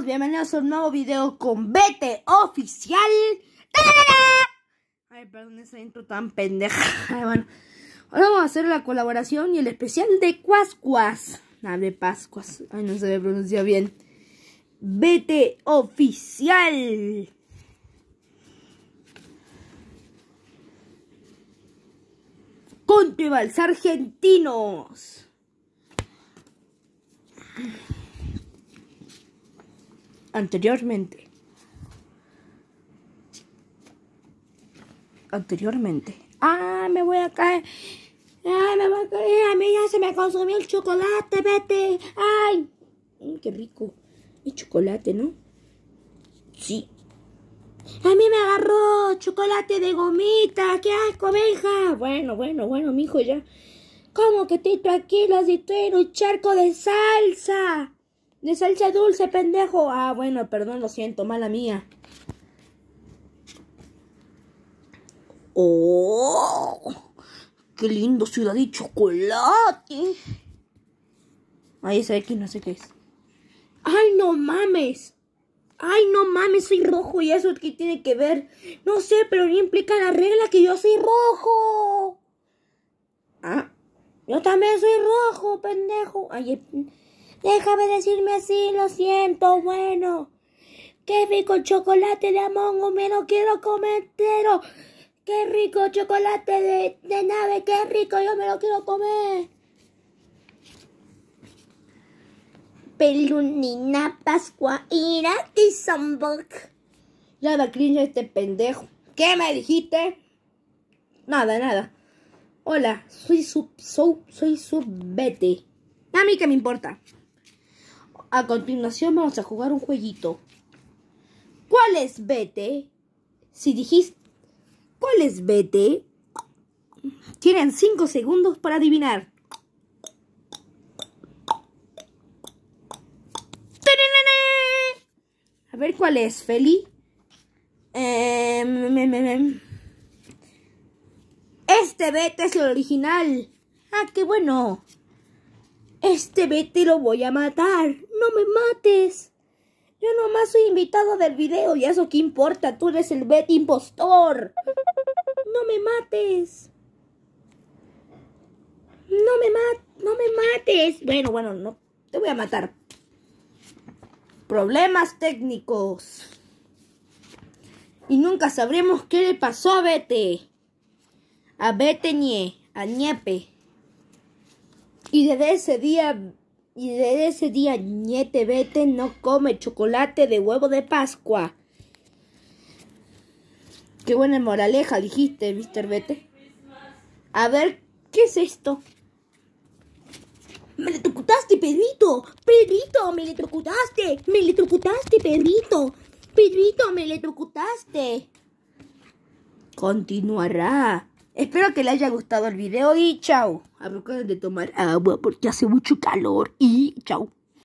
bienvenidos a un nuevo video con Vete Oficial. Ay, perdón, esa intro tan pendeja. Ahora vamos a hacer la colaboración y el especial de Cuascuas. Ah, de Pascuas. Ay, no se me pronunciado bien. Vete Oficial. Contra argentinos anteriormente. Anteriormente. ...ay, ah, me voy a caer! ¡Ay, ah, me voy a caer! A mí ya se me consumió el chocolate, vete. ¡Ay! Mm, ¡Qué rico! y chocolate, ¿no? Sí. A mí me agarró chocolate de gomita. ¡Qué asco, vieja... Bueno, bueno, bueno, mijo, ya. como que estoy tranquilo si estoy en un charco de salsa? De salsa dulce, pendejo. Ah, bueno, perdón, lo siento, mala mía. ¡Oh! ¡Qué lindo ciudad de chocolate! Ahí se ve que no sé qué es. ¡Ay, no mames! ¡Ay, no mames! Soy rojo y eso que tiene que ver. No sé, pero ni implica la regla que yo soy rojo. Ah, yo también soy rojo, pendejo. Ay, Déjame decirme así, lo siento, bueno. Qué rico chocolate de amongo, me lo quiero comer entero. Qué rico chocolate de, nave, qué rico, yo me lo quiero comer. Pelunina Pascua, Ira Tizombok. Ya da cringe este pendejo. ¿Qué me dijiste? Nada, nada. Hola, soy sub, soy, soy sub, vete. A mí que me importa. A continuación vamos a jugar un jueguito. ¿Cuál es Bete? Si dijiste... ¿Cuál es Bete? Tienen 5 segundos para adivinar. A ver cuál es, Feli. Em, em, em, este Bete es el original. Ah, qué bueno. Este Bete lo voy a matar. No me mates. Yo nomás soy invitado del video y eso qué importa. Tú eres el Betty impostor. No me mates. No me mates. No me mates. Bueno, bueno, no. Te voy a matar. Problemas técnicos. Y nunca sabremos qué le pasó a Bete. A Bete Nie. A Niepe. Y desde ese día, y desde ese día, Ñete Vete no come chocolate de huevo de Pascua. Qué buena moraleja dijiste, Mr. Vete. A ver, ¿qué es esto? ¡Me electrocutaste, Pedrito! ¡Pedrito, me electrocutaste! ¡Me electrocutaste, Pedrito! ¡Pedrito, me electrocutaste! Continuará. Espero que les haya gustado el video y chao. A de tomar agua porque hace mucho calor y chao.